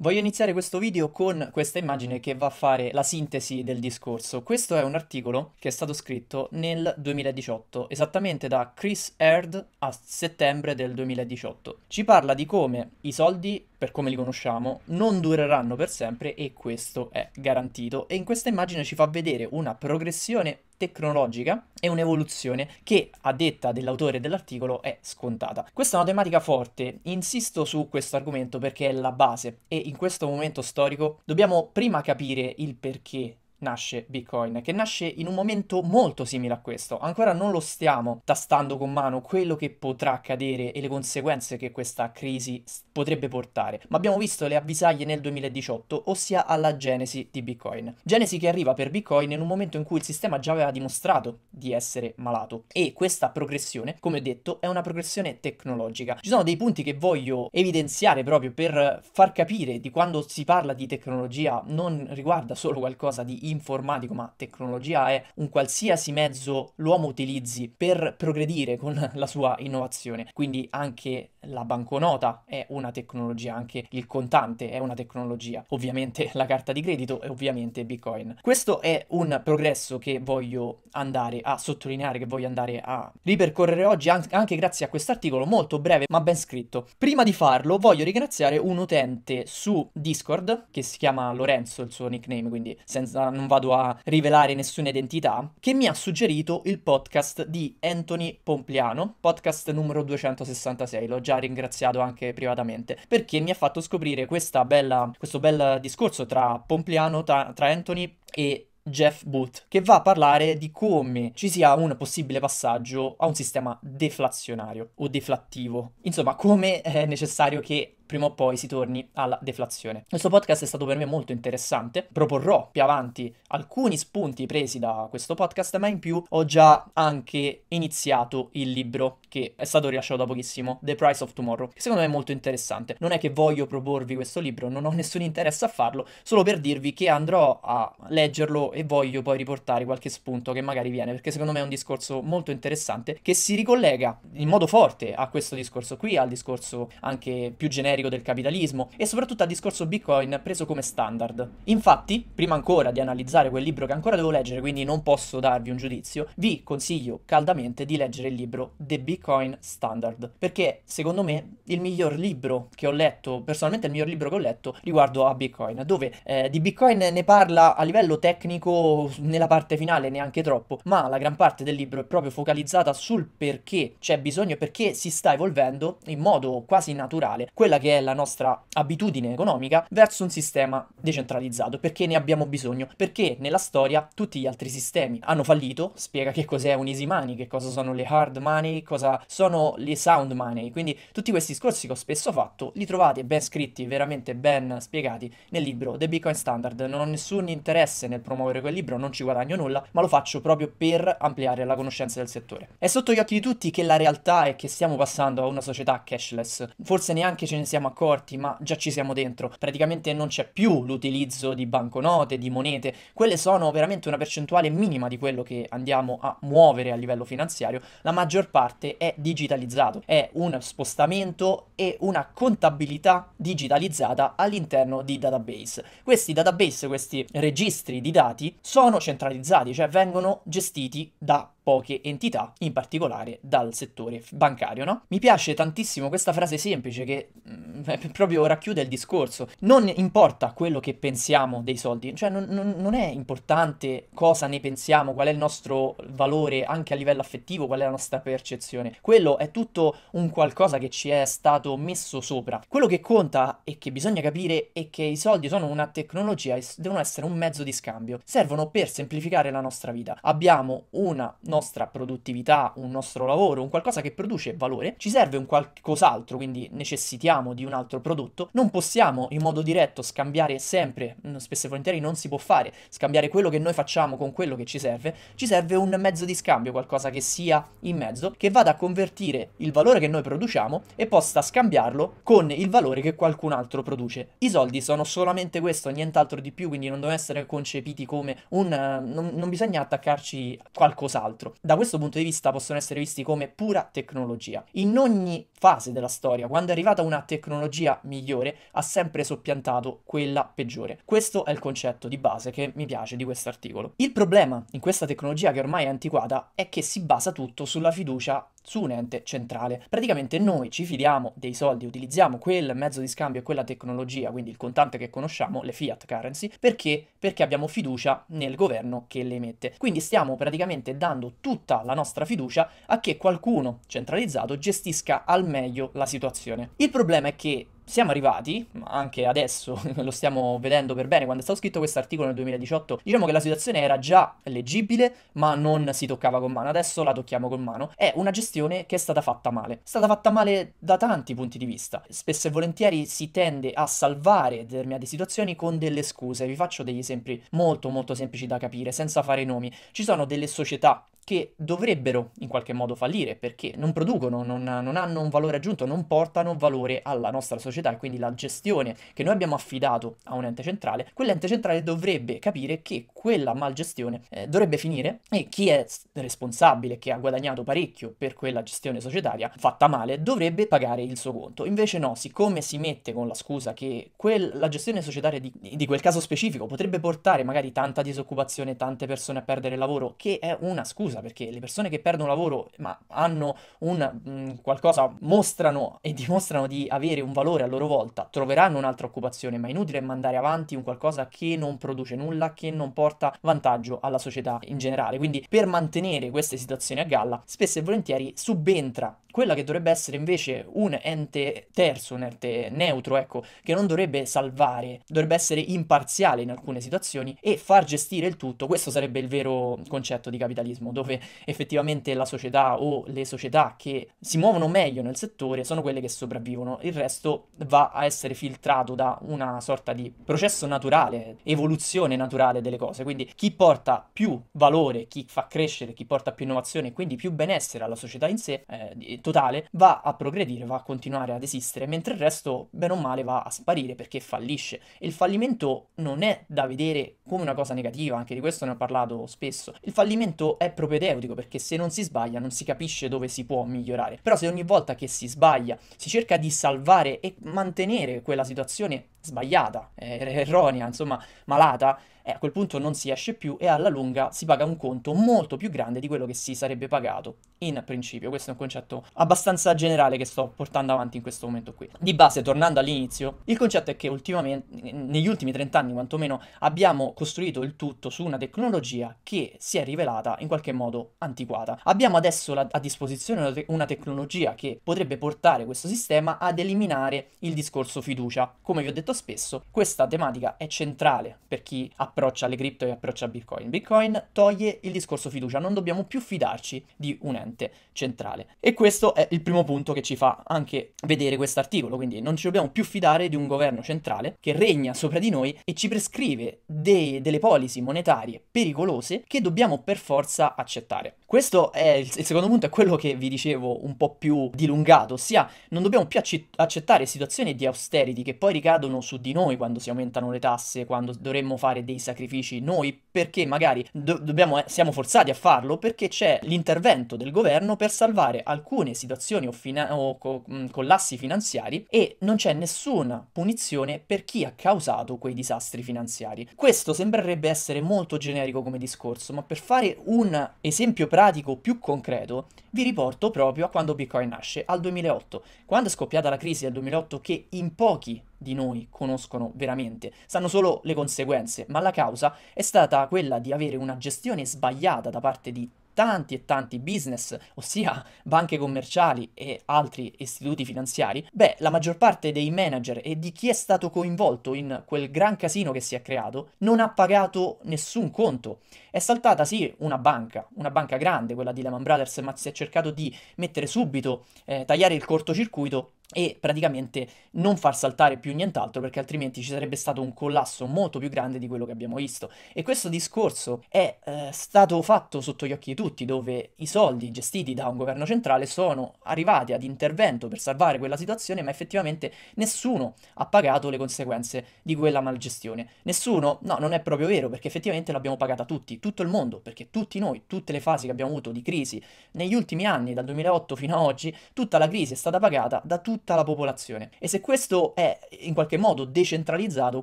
Voglio iniziare questo video con questa immagine che va a fare la sintesi del discorso. Questo è un articolo che è stato scritto nel 2018, esattamente da Chris Herd a settembre del 2018. Ci parla di come i soldi per come li conosciamo, non dureranno per sempre e questo è garantito. E in questa immagine ci fa vedere una progressione tecnologica e un'evoluzione che, a detta dell'autore dell'articolo, è scontata. Questa è una tematica forte, insisto su questo argomento perché è la base e in questo momento storico dobbiamo prima capire il perché nasce Bitcoin, che nasce in un momento molto simile a questo. Ancora non lo stiamo tastando con mano quello che potrà accadere e le conseguenze che questa crisi sta potrebbe portare, ma abbiamo visto le avvisaglie nel 2018, ossia alla genesi di Bitcoin. Genesi che arriva per Bitcoin in un momento in cui il sistema già aveva dimostrato di essere malato e questa progressione, come detto, è una progressione tecnologica. Ci sono dei punti che voglio evidenziare proprio per far capire di quando si parla di tecnologia non riguarda solo qualcosa di informatico, ma tecnologia è un qualsiasi mezzo l'uomo utilizzi per progredire con la sua innovazione, quindi anche la banconota è una tecnologia, anche il contante è una tecnologia, ovviamente la carta di credito e ovviamente Bitcoin. Questo è un progresso che voglio andare a sottolineare, che voglio andare a ripercorrere oggi anche grazie a quest'articolo molto breve ma ben scritto. Prima di farlo voglio ringraziare un utente su Discord che si chiama Lorenzo, il suo nickname, quindi senza, non vado a rivelare nessuna identità, che mi ha suggerito il podcast di Anthony Pompliano, podcast numero 266, l'ho già ringraziato anche privatamente, perché mi ha fatto scoprire bella, questo bel discorso tra Pompliano, tra, tra Anthony e Jeff Booth, che va a parlare di come ci sia un possibile passaggio a un sistema deflazionario o deflattivo. Insomma, come è necessario che prima o poi si torni alla deflazione. Questo podcast è stato per me molto interessante, proporrò più avanti alcuni spunti presi da questo podcast, ma in più ho già anche iniziato il libro che è stato rilasciato da pochissimo, The Price of Tomorrow, che secondo me è molto interessante. Non è che voglio proporvi questo libro, non ho nessun interesse a farlo, solo per dirvi che andrò a leggerlo e voglio poi riportare qualche spunto che magari viene, perché secondo me è un discorso molto interessante che si ricollega in modo forte a questo discorso qui, al discorso anche più generico generico del capitalismo e soprattutto al discorso Bitcoin preso come standard. Infatti, prima ancora di analizzare quel libro che ancora devo leggere, quindi non posso darvi un giudizio, vi consiglio caldamente di leggere il libro The Bitcoin Standard, perché secondo me il miglior libro che ho letto, personalmente il miglior libro che ho letto riguardo a Bitcoin, dove eh, di Bitcoin ne parla a livello tecnico nella parte finale neanche troppo, ma la gran parte del libro è proprio focalizzata sul perché c'è bisogno e perché si sta evolvendo in modo quasi naturale quella che che è la nostra abitudine economica verso un sistema decentralizzato, perché ne abbiamo bisogno, perché nella storia tutti gli altri sistemi hanno fallito, spiega che cos'è un easy money, che cosa sono le hard money, cosa sono le sound money, quindi tutti questi discorsi che ho spesso fatto li trovate ben scritti, veramente ben spiegati nel libro The Bitcoin Standard, non ho nessun interesse nel promuovere quel libro, non ci guadagno nulla, ma lo faccio proprio per ampliare la conoscenza del settore. È sotto gli occhi di tutti che la realtà è che stiamo passando a una società cashless, forse neanche ce ne siamo siamo accorti, ma già ci siamo dentro. Praticamente non c'è più l'utilizzo di banconote, di monete. Quelle sono veramente una percentuale minima di quello che andiamo a muovere a livello finanziario. La maggior parte è digitalizzato, è un spostamento e una contabilità digitalizzata all'interno di database. Questi database, questi registri di dati sono centralizzati, cioè vengono gestiti da poche entità, in particolare dal settore bancario, no? Mi piace tantissimo questa frase semplice che mh, mm, proprio racchiude il discorso. Non importa quello che pensiamo dei soldi, cioè non, non, non, è importante cosa ne pensiamo, qual è il nostro valore anche a livello affettivo, qual è la nostra percezione. Quello è tutto un qualcosa che ci è stato messo sopra. Quello che conta e che bisogna capire è che i soldi sono una tecnologia e devono essere un mezzo di scambio. Servono per semplificare la nostra vita. Abbiamo una nostra nostra produttività, un nostro lavoro, un qualcosa che produce valore, ci serve un qualcos'altro, quindi necessitiamo di un altro prodotto, non possiamo in modo diretto scambiare sempre, mm, spesso e volentieri non si può fare, scambiare quello che noi facciamo con quello che ci serve, ci serve un mezzo di scambio, qualcosa che sia in mezzo, che vada a convertire il valore che noi produciamo e possa scambiarlo con il valore che qualcun altro produce. I soldi sono solamente questo, nient'altro di più, quindi non devono essere concepiti come un... Eh, non, non bisogna attaccarci qualcos'altro altro. Da questo punto di vista possono essere visti come pura tecnologia. In ogni fase della storia, quando è arrivata una tecnologia migliore, ha sempre soppiantato quella peggiore. Questo è il concetto di base che mi piace di questo articolo. Il problema in questa tecnologia che ormai è antiquata è che si basa tutto sulla fiducia su un ente centrale. Praticamente noi ci fidiamo dei soldi, utilizziamo quel mezzo di scambio e quella tecnologia, quindi il contante che conosciamo, le fiat currency, perché? Perché abbiamo fiducia nel governo che le emette. Quindi stiamo praticamente dando tutta la nostra fiducia a che qualcuno centralizzato gestisca al meglio la situazione. Il problema è che siamo arrivati, anche adesso lo stiamo vedendo per bene, quando è stato scritto questo articolo nel 2018, diciamo che la situazione era già leggibile, ma non si toccava con mano, adesso la tocchiamo con mano. È una gestione che è stata fatta male. È stata fatta male da tanti punti di vista. Spesso e volentieri si tende a salvare determinate situazioni con delle scuse. Vi faccio degli esempi molto molto semplici da capire, senza fare nomi. Ci sono delle società che dovrebbero in qualche modo fallire perché non producono, non, non, hanno un valore aggiunto, non portano valore alla nostra società e quindi la gestione che noi abbiamo affidato a un ente centrale, quell'ente centrale dovrebbe capire che quella malgestione eh, dovrebbe finire e chi è responsabile, che ha guadagnato parecchio per quella gestione societaria fatta male, dovrebbe pagare il suo conto. Invece no, siccome si mette con la scusa che quel, la gestione societaria di, di quel caso specifico potrebbe portare magari tanta disoccupazione, tante persone a perdere il lavoro, che è una scusa cosa, perché le persone che perdono lavoro ma hanno un mh, mm, qualcosa, mostrano e dimostrano di avere un valore a loro volta, troveranno un'altra occupazione, ma è inutile mandare avanti un qualcosa che non produce nulla, che non porta vantaggio alla società in generale. Quindi per mantenere queste situazioni a galla, spesso e volentieri subentra quella che dovrebbe essere invece un ente terzo, un ente neutro, ecco, che non dovrebbe salvare, dovrebbe essere imparziale in alcune situazioni e far gestire il tutto, questo sarebbe il vero concetto di capitalismo, dove effettivamente la società o le società che si muovono meglio nel settore sono quelle che sopravvivono, il resto va a essere filtrato da una sorta di processo naturale, evoluzione naturale delle cose, quindi chi porta più valore, chi fa crescere, chi porta più innovazione e quindi più benessere alla società in sé, eh, totale, va a progredire, va a continuare ad esistere, mentre il resto, bene o male, va a sparire perché fallisce. E il fallimento non è da vedere come una cosa negativa, anche di questo ne ho parlato spesso. Il fallimento è propedeutico perché se non si sbaglia non si capisce dove si può migliorare. Però se ogni volta che si sbaglia si cerca di salvare e mantenere quella situazione sbagliata, eh, erronea, insomma, malata, e a quel punto non si esce più e alla lunga si paga un conto molto più grande di quello che si sarebbe pagato in principio. Questo è un concetto abbastanza generale che sto portando avanti in questo momento qui. Di base, tornando all'inizio, il concetto è che ultimamente, negli ultimi 30 anni quantomeno, abbiamo costruito il tutto su una tecnologia che si è rivelata in qualche modo antiquata. Abbiamo adesso la, a disposizione una, te- una tecnologia che potrebbe portare questo sistema ad eliminare il discorso fiducia. Come vi ho detto spesso, questa tematica è centrale per chi ha approccia alle cripto e approccia a Bitcoin. Bitcoin toglie il discorso fiducia, non dobbiamo più fidarci di un ente centrale. E questo è il primo punto che ci fa anche vedere questo articolo, quindi non ci dobbiamo più fidare di un governo centrale che regna sopra di noi e ci prescrive dei, delle policy monetarie pericolose che dobbiamo per forza accettare. Questo è il, il secondo punto, è quello che vi dicevo un po' più dilungato, ossia non dobbiamo più accettare situazioni di austerity che poi ricadono su di noi quando si aumentano le tasse, quando dovremmo fare dei sacrifici noi perché magari do- dobbiamo, eh, siamo forzati a farlo perché c'è l'intervento del governo per salvare alcune situazioni o, fina- o co- mm, collassi finanziari e non c'è nessuna punizione per chi ha causato quei disastri finanziari. Questo sembrerebbe essere molto generico come discorso, ma per fare un esempio pratico più concreto vi riporto proprio a quando Bitcoin nasce, al 2008, quando è scoppiata la crisi del 2008 che in pochi di noi conoscono veramente, sanno solo le conseguenze, ma la causa è stata quella di avere una gestione sbagliata da parte di tanti e tanti business, ossia banche commerciali e altri istituti finanziari, beh, la maggior parte dei manager e di chi è stato coinvolto in quel gran casino che si è creato non ha pagato nessun conto. È saltata sì una banca, una banca grande, quella di Lehman Brothers, ma si è cercato di mettere subito, eh, tagliare il cortocircuito e praticamente non far saltare più nient'altro perché altrimenti ci sarebbe stato un collasso molto più grande di quello che abbiamo visto e questo discorso è eh, stato fatto sotto gli occhi di tutti dove i soldi gestiti da un governo centrale sono arrivati ad intervento per salvare quella situazione ma effettivamente nessuno ha pagato le conseguenze di quella malgestione nessuno no non è proprio vero perché effettivamente l'abbiamo pagata tutti tutto il mondo perché tutti noi tutte le fasi che abbiamo avuto di crisi negli ultimi anni dal 2008 fino ad oggi tutta la crisi è stata pagata da tutti tutta la popolazione. E se questo è in qualche modo decentralizzato,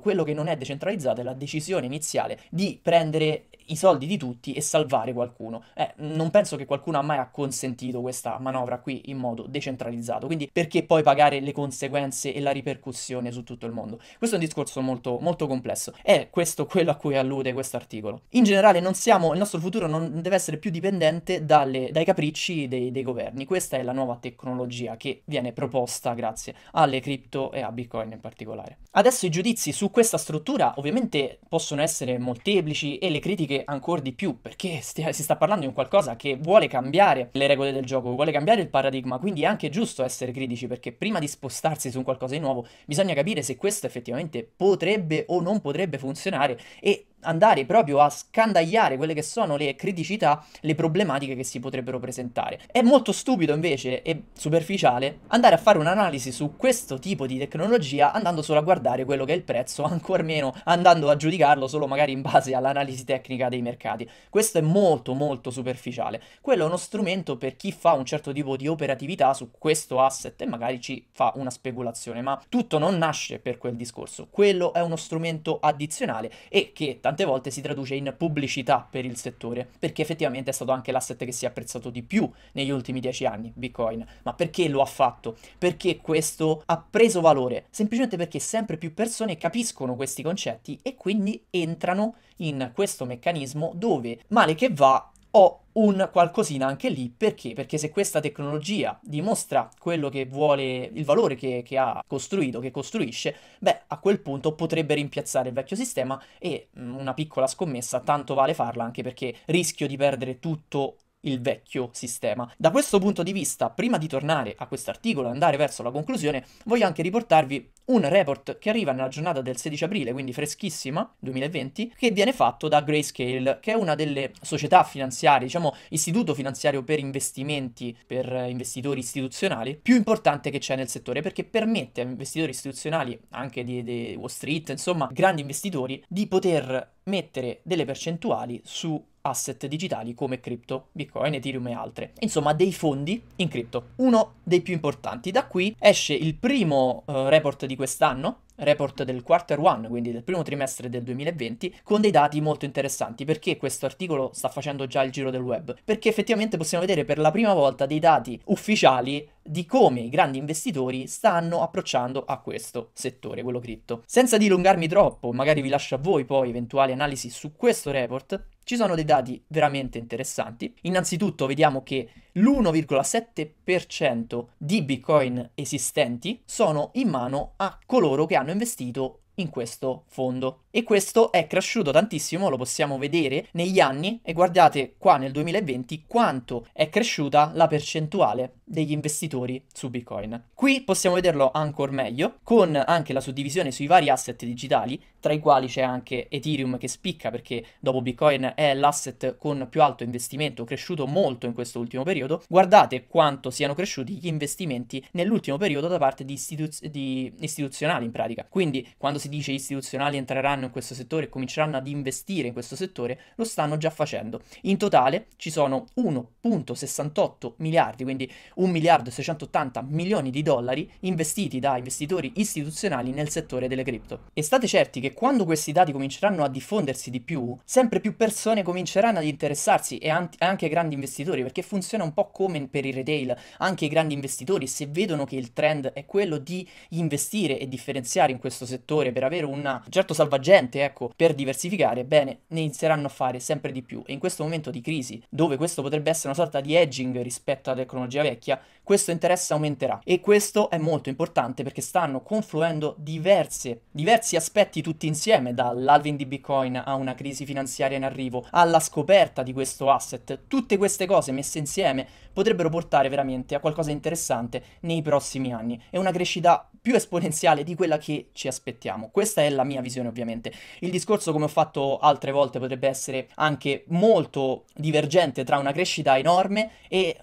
quello che non è decentralizzato è la decisione iniziale di prendere i soldi di tutti e salvare qualcuno. Eh, non penso che qualcuno ha mai acconsentito questa manovra qui in modo decentralizzato, quindi perché poi pagare le conseguenze e la ripercussione su tutto il mondo? Questo è un discorso molto, molto complesso. È questo quello a cui allude questo articolo. In generale non siamo, il nostro futuro non deve essere più dipendente dalle, dai capricci dei, dei governi. Questa è la nuova tecnologia che viene proposta grazie alle cripto e a Bitcoin in particolare. Adesso i giudizi su questa struttura ovviamente possono essere molteplici e le critiche anche ancora di più, perché stia, si sta parlando di un qualcosa che vuole cambiare le regole del gioco, vuole cambiare il paradigma, quindi è anche giusto essere critici, perché prima di spostarsi su un qualcosa di nuovo bisogna capire se questo effettivamente potrebbe o non potrebbe funzionare e andare proprio a scandagliare quelle che sono le criticità, le problematiche che si potrebbero presentare. È molto stupido invece e superficiale andare a fare un'analisi su questo tipo di tecnologia andando solo a guardare quello che è il prezzo, ancor meno andando a giudicarlo solo magari in base all'analisi tecnica dei mercati. Questo è molto molto superficiale. Quello è uno strumento per chi fa un certo tipo di operatività su questo asset e magari ci fa una speculazione, ma tutto non nasce per quel discorso. Quello è uno strumento addizionale e che tanto tante volte si traduce in pubblicità per il settore, perché effettivamente è stato anche l'asset che si è apprezzato di più negli ultimi dieci anni, Bitcoin. Ma perché lo ha fatto? Perché questo ha preso valore? Semplicemente perché sempre più persone capiscono questi concetti e quindi entrano in questo meccanismo dove, male che va, ho un qualcosina anche lì, perché? Perché se questa tecnologia dimostra quello che vuole, il valore che, che ha costruito, che costruisce, beh, a quel punto potrebbe rimpiazzare il vecchio sistema e mh, mm, una piccola scommessa, tanto vale farla anche perché rischio di perdere tutto il vecchio sistema. Da questo punto di vista, prima di tornare a quest'articolo e andare verso la conclusione, voglio anche riportarvi un report che arriva nella giornata del 16 aprile, quindi freschissima, 2020, che viene fatto da Grayscale, che è una delle società finanziarie, diciamo istituto finanziario per investimenti, per investitori istituzionali, più importante che c'è nel settore, perché permette a investitori istituzionali, anche di, di Wall Street, insomma, grandi investitori, di poter mettere delle percentuali su asset digitali come cripto, bitcoin, ethereum e altre. Insomma, dei fondi in cripto, uno dei più importanti. Da qui esce il primo uh, report di quest'anno report del quarter one, quindi del primo trimestre del 2020, con dei dati molto interessanti. Perché questo articolo sta facendo già il giro del web? Perché effettivamente possiamo vedere per la prima volta dei dati ufficiali di come i grandi investitori stanno approcciando a questo settore, quello cripto. Senza dilungarmi troppo, magari vi lascio a voi poi eventuali analisi su questo report, ci sono dei dati veramente interessanti. Innanzitutto vediamo che l'1,7% di bitcoin esistenti sono in mano a coloro che hanno investito in questo fondo e questo è cresciuto tantissimo, lo possiamo vedere negli anni e guardate qua nel 2020 quanto è cresciuta la percentuale degli investitori su Bitcoin. Qui possiamo vederlo ancora meglio con anche la suddivisione sui vari asset digitali, tra i quali c'è anche Ethereum che spicca perché dopo Bitcoin è l'asset con più alto investimento, cresciuto molto in questo ultimo periodo. Guardate quanto siano cresciuti gli investimenti nell'ultimo periodo da parte di, istituz- di istituzionali in pratica. Quindi quando si dice istituzionali entreranno in questo settore e cominceranno ad investire in questo settore, lo stanno già facendo. In totale ci sono 1.68 miliardi, quindi 1 miliardo e 680 milioni di dollari investiti da investitori istituzionali nel settore delle cripto. E state certi che quando questi dati cominceranno a diffondersi di più, sempre più persone cominceranno ad interessarsi e anche grandi investitori, perché funziona un po' come per i retail, anche i grandi investitori, se vedono che il trend è quello di investire e differenziare in questo settore per avere una certo salvagente dipendente, ecco, per diversificare, bene, ne inizieranno a fare sempre di più. E in questo momento di crisi, dove questo potrebbe essere una sorta di edging rispetto alla tecnologia vecchia, questo interesse aumenterà. E questo è molto importante perché stanno confluendo diverse, diversi aspetti tutti insieme, dall'alvin di Bitcoin a una crisi finanziaria in arrivo, alla scoperta di questo asset. Tutte queste cose messe insieme potrebbero portare veramente a qualcosa di interessante nei prossimi anni. È una crescita più esponenziale di quella che ci aspettiamo. Questa è la mia visione ovviamente. Il discorso, come ho fatto altre volte, potrebbe essere anche molto divergente tra una crescita enorme e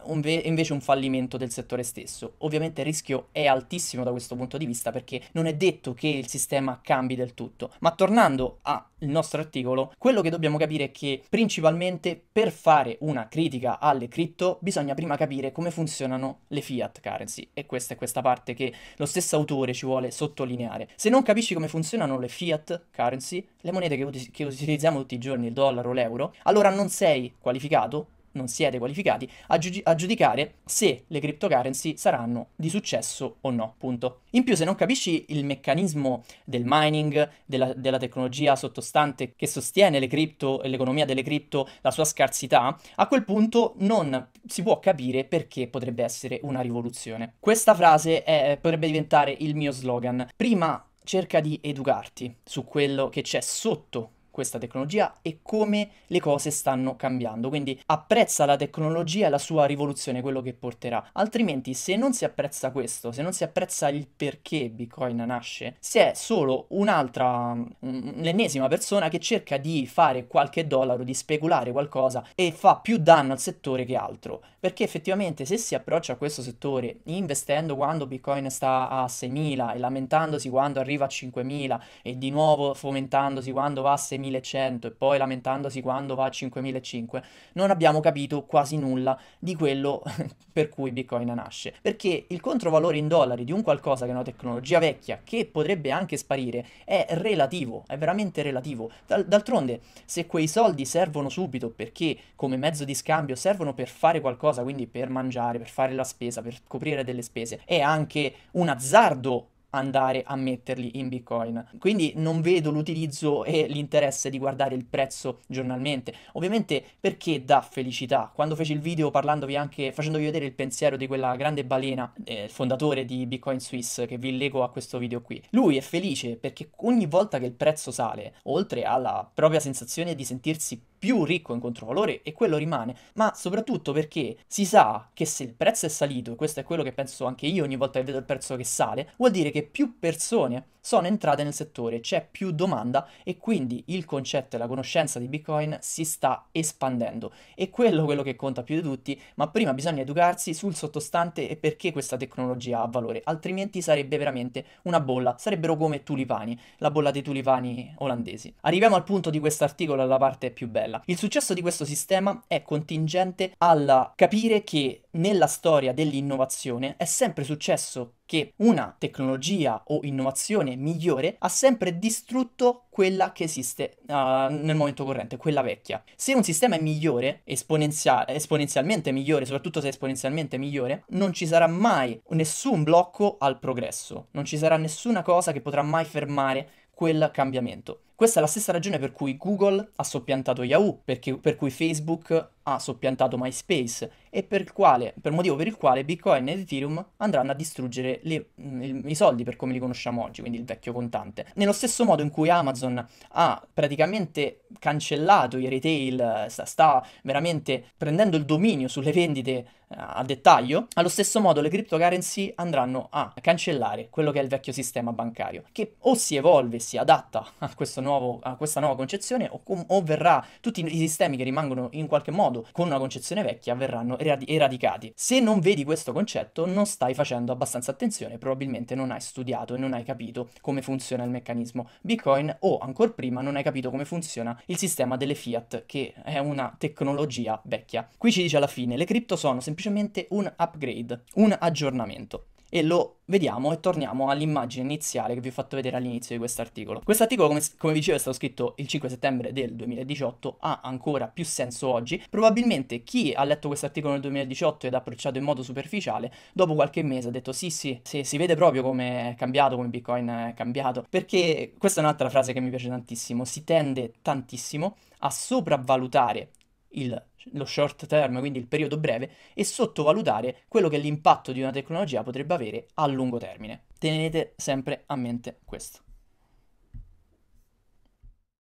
invece un fallimento del settore stesso. Ovviamente il rischio è altissimo da questo punto di vista perché non è detto che il sistema cambi del tutto. Ma tornando a il nostro articolo, quello che dobbiamo capire è che principalmente per fare una critica alle cripto bisogna prima capire come funzionano le fiat currency e questa è questa parte che lo stesso autore ci vuole sottolineare. Se non capisci come funzionano le fiat currency, le monete che, ut- che utilizziamo tutti i giorni, il dollaro, l'euro, allora non sei qualificato non siete qualificati a, giu- a, giudicare se le cryptocurrency saranno di successo o no, punto. In più se non capisci il meccanismo del mining, della, della tecnologia sottostante che sostiene le cripto e l'economia delle cripto, la sua scarsità, a quel punto non si può capire perché potrebbe essere una rivoluzione. Questa frase è, potrebbe diventare il mio slogan. Prima cerca di educarti su quello che c'è sotto questa tecnologia e come le cose stanno cambiando. Quindi apprezza la tecnologia e la sua rivoluzione, quello che porterà. Altrimenti, se non si apprezza questo, se non si apprezza il perché Bitcoin nasce, si è solo un'altra, l'ennesima persona che cerca di fare qualche dollaro, di speculare qualcosa e fa più danno al settore che altro. Perché effettivamente se si approccia a questo settore investendo quando Bitcoin sta a 6.000 e lamentandosi quando arriva a 5.000 e di nuovo fomentandosi quando va a 6.000, 4100 e poi lamentandosi quando va a 5500, non abbiamo capito quasi nulla di quello per cui Bitcoin nasce. Perché il controvalore in dollari di un qualcosa che è una tecnologia vecchia, che potrebbe anche sparire, è relativo, è veramente relativo. d'altronde, se quei soldi servono subito perché come mezzo di scambio servono per fare qualcosa, quindi per mangiare, per fare la spesa, per coprire delle spese, è anche un azzardo andare a metterli in Bitcoin. Quindi non vedo l'utilizzo e l'interesse di guardare il prezzo giornalmente. Ovviamente perché dà felicità? Quando feci il video parlandovi anche, facendovi vedere il pensiero di quella grande balena, eh, fondatore di Bitcoin Swiss, che vi leggo a questo video qui. Lui è felice perché ogni volta che il prezzo sale, oltre alla propria sensazione di sentirsi più ricco in controvalore e quello rimane, ma soprattutto perché si sa che se il prezzo è salito, questo è quello che penso anche io ogni volta che vedo il prezzo che sale, vuol dire che più persone sono entrate nel settore, c'è più domanda e quindi il concetto e la conoscenza di Bitcoin si sta espandendo. E quello, quello che conta più di tutti, ma prima bisogna educarsi sul sottostante e perché questa tecnologia ha valore, altrimenti sarebbe veramente una bolla, sarebbero come tulipani, la bolla dei tulipani olandesi. Arriviamo al punto di questo articolo, alla parte più bella. Il successo di questo sistema è contingente al capire che nella storia dell'innovazione è sempre successo che una tecnologia o innovazione versione migliore ha sempre distrutto quella che esiste uh, nel momento corrente, quella vecchia. Se un sistema è migliore, esponenzia- esponenzialmente migliore, soprattutto se è esponenzialmente migliore, non ci sarà mai nessun blocco al progresso, non ci sarà nessuna cosa che potrà mai fermare quel cambiamento. Questa è la stessa ragione per cui Google ha soppiantato Yahoo, perché, per cui Facebook ha soppiantato MySpace e per, quale, per motivo per il quale Bitcoin ed Ethereum andranno a distruggere le, mm, i soldi per come li conosciamo oggi, quindi il vecchio contante. Nello stesso modo in cui Amazon ha praticamente cancellato i retail, sta, sta veramente prendendo il dominio sulle vendite eh, a dettaglio, allo stesso modo le cryptocurrency andranno a cancellare quello che è il vecchio sistema bancario, che o si evolve, si adatta a questo nuovo, a questa nuova concezione o, o, verrà tutti i sistemi che rimangono in qualche modo con una concezione vecchia verranno erad- eradicati. Se non vedi questo concetto non stai facendo abbastanza attenzione, probabilmente non hai studiato e non hai capito come funziona il meccanismo Bitcoin o ancora prima non hai capito come funziona il sistema delle fiat che è una tecnologia vecchia. Qui ci dice alla fine le cripto sono semplicemente un upgrade, un aggiornamento e lo vediamo e torniamo all'immagine iniziale che vi ho fatto vedere all'inizio di quest'articolo. Quest'articolo, come, come vi dicevo, è stato scritto il 5 settembre del 2018, ha ancora più senso oggi. Probabilmente chi ha letto quest'articolo nel 2018 ed ha approcciato in modo superficiale, dopo qualche mese ha detto sì sì, sì si vede proprio come è cambiato, come Bitcoin è cambiato, perché questa è un'altra frase che mi piace tantissimo, si tende tantissimo a sopravvalutare il lo short term, quindi il periodo breve, e sottovalutare quello che l'impatto di una tecnologia potrebbe avere a lungo termine. Tenete sempre a mente questo.